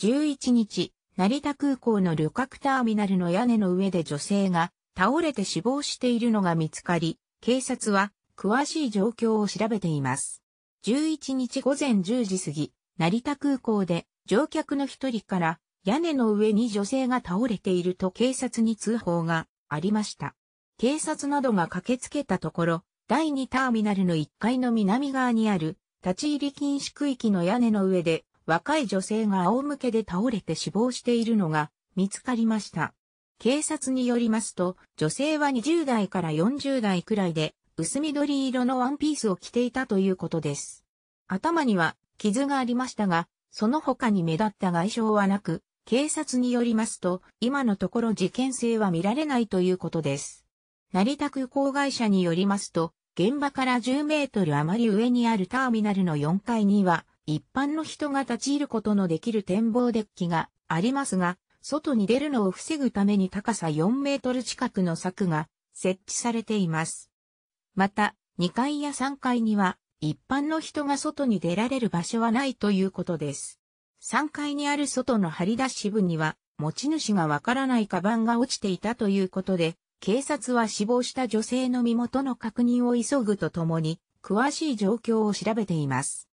11日、成田空港の旅客ターミナルの屋根の上で女性が倒れて死亡しているのが見つかり、警察は詳しい状況を調べています。11日午前10時過ぎ、成田空港で乗客の一人から屋根の上に女性が倒れていると警察に通報がありました。警察などが駆けつけたところ、第2ターミナルの1階の南側にある立ち入り禁止区域の屋根の上で若い女性が仰向けで倒れて死亡しているのが見つかりました。警察によりますと、女性は20代から40代くらいで、薄緑色のワンピースを着ていたということです。頭には傷がありましたが、その他に目立った外傷はなく、警察によりますと、今のところ事件性は見られないということです。成田空港会社によりますと、現場から10メートル余り上にあるターミナルの4階には、一般の人が立ち入ることのできる展望デッキがありますが、外に出るのを防ぐために高さ4メートル近くの柵が設置されています。また、2階や3階には一般の人が外に出られる場所はないということです。3階にある外の張り出し部には持ち主がわからないカバンが落ちていたということで、警察は死亡した女性の身元の確認を急ぐとともに、詳しい状況を調べています。